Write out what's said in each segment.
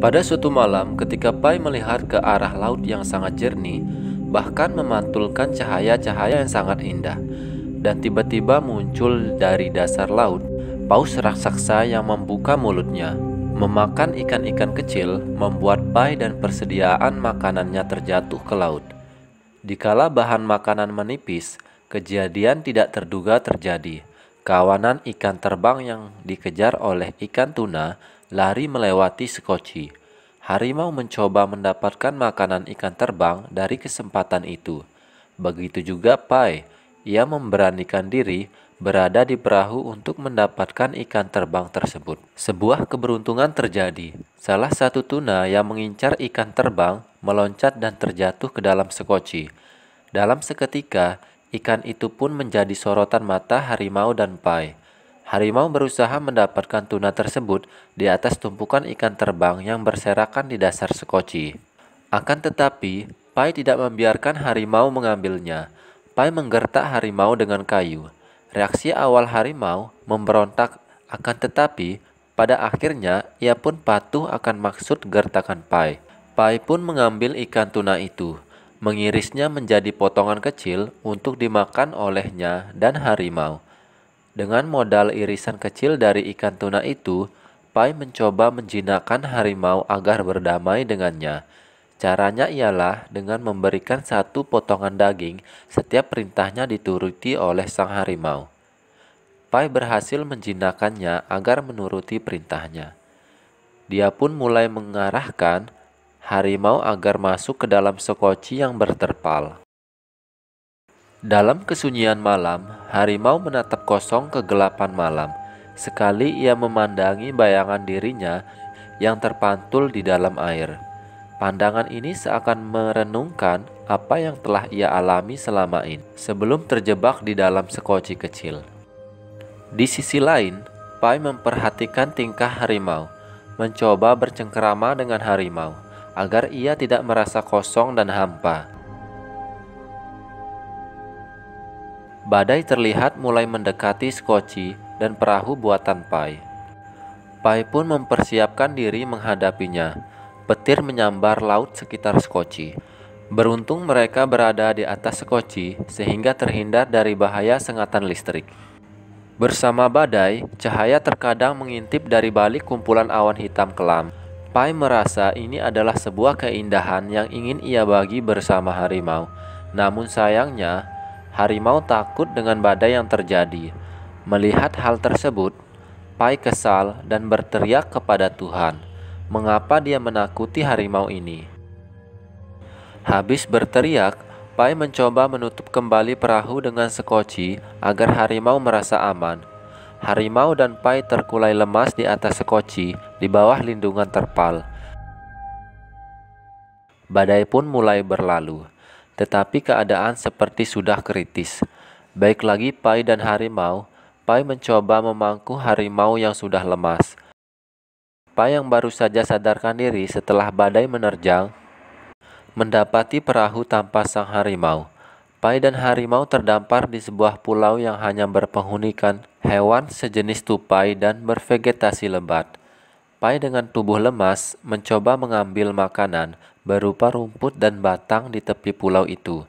Pada suatu malam, ketika Pai melihat ke arah laut yang sangat jernih, bahkan memantulkan cahaya-cahaya yang sangat indah, dan tiba-tiba muncul dari dasar laut paus raksasa yang membuka mulutnya, memakan ikan-ikan kecil, membuat Pai dan persediaan makanannya terjatuh ke laut. Dikala bahan makanan menipis, kejadian tidak terduga terjadi. Kawanan ikan terbang yang dikejar oleh ikan tuna lari melewati skoci. Harimau mencoba mendapatkan makanan ikan terbang dari kesempatan itu. Begitu juga Pai, ia memberanikan diri berada di perahu untuk mendapatkan ikan terbang tersebut. Sebuah keberuntungan terjadi. Salah satu tuna yang mengincar ikan terbang meloncat dan terjatuh ke dalam sekoci. Dalam seketika, ikan itu pun menjadi sorotan mata harimau dan Pai. Harimau berusaha mendapatkan tuna tersebut di atas tumpukan ikan terbang yang berserakan di dasar sekoci. Akan tetapi, Pai tidak membiarkan harimau mengambilnya. Pai menggertak harimau dengan kayu. Reaksi awal harimau memberontak, akan tetapi pada akhirnya ia pun patuh akan maksud gertakan Pai. Pai pun mengambil ikan tuna itu, mengirisnya menjadi potongan kecil untuk dimakan olehnya dan harimau. Dengan modal irisan kecil dari ikan tuna itu, Pai mencoba menjinakkan harimau agar berdamai dengannya. Caranya ialah dengan memberikan satu potongan daging, setiap perintahnya dituruti oleh sang harimau. Pai berhasil menjinakkannya agar menuruti perintahnya. Dia pun mulai mengarahkan harimau agar masuk ke dalam sekoci yang berterpal. Dalam kesunyian malam, harimau menatap kosong kegelapan malam. Sekali ia memandangi bayangan dirinya yang terpantul di dalam air. Pandangan ini seakan merenungkan apa yang telah ia alami selama ini sebelum terjebak di dalam sekoci kecil. Di sisi lain, Pai memperhatikan tingkah harimau, mencoba bercengkerama dengan harimau agar ia tidak merasa kosong dan hampa. Badai terlihat mulai mendekati Skoci dan perahu buatan Pai. Pai pun mempersiapkan diri menghadapinya. Petir menyambar laut sekitar Skoci. Beruntung mereka berada di atas Skoci sehingga terhindar dari bahaya sengatan listrik. Bersama badai, cahaya terkadang mengintip dari balik kumpulan awan hitam kelam. Pai merasa ini adalah sebuah keindahan yang ingin ia bagi bersama harimau. Namun sayangnya, Harimau takut dengan badai yang terjadi. Melihat hal tersebut, Pai kesal dan berteriak kepada Tuhan, "Mengapa dia menakuti harimau ini?" Habis berteriak, Pai mencoba menutup kembali perahu dengan sekoci agar harimau merasa aman. Harimau dan Pai terkulai lemas di atas sekoci di bawah lindungan terpal. Badai pun mulai berlalu. Tetapi keadaan seperti sudah kritis. Baik lagi Pai dan harimau, Pai mencoba memangku harimau yang sudah lemas. Pai yang baru saja sadarkan diri setelah badai menerjang, mendapati perahu tanpa sang harimau. Pai dan harimau terdampar di sebuah pulau yang hanya berpenghunikan hewan sejenis tupai dan bervegetasi lebat sampai dengan tubuh lemas mencoba mengambil makanan berupa rumput dan batang di tepi pulau itu.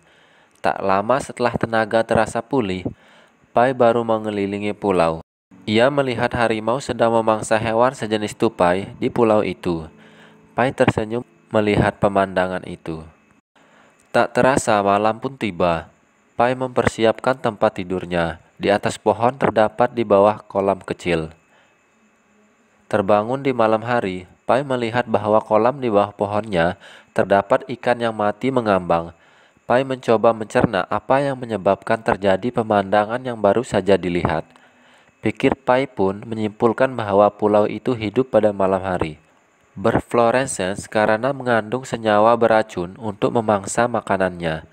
Tak lama setelah tenaga terasa pulih, Pai baru mengelilingi pulau. Ia melihat harimau sedang memangsa hewan sejenis tupai di pulau itu. Pai tersenyum melihat pemandangan itu. Tak terasa malam pun tiba. Pai mempersiapkan tempat tidurnya. Di atas pohon terdapat di bawah kolam kecil. Terbangun di malam hari, Pai melihat bahwa kolam di bawah pohonnya terdapat ikan yang mati mengambang. Pai mencoba mencerna apa yang menyebabkan terjadi pemandangan yang baru saja dilihat. Pikir Pai pun menyimpulkan bahwa pulau itu hidup pada malam hari. berfluoresens karena mengandung senyawa beracun untuk memangsa makanannya.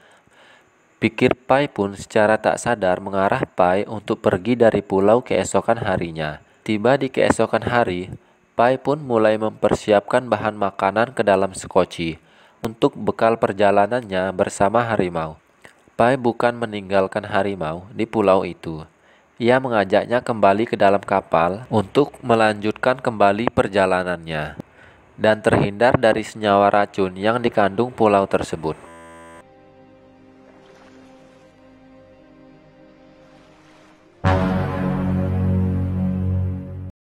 Pikir Pai pun secara tak sadar mengarah Pai untuk pergi dari pulau keesokan harinya. Tiba di keesokan hari, Pai pun mulai mempersiapkan bahan makanan ke dalam skoci untuk bekal perjalanannya bersama harimau. Pai bukan meninggalkan harimau di pulau itu. Ia mengajaknya kembali ke dalam kapal untuk melanjutkan kembali perjalanannya dan terhindar dari senyawa racun yang dikandung pulau tersebut.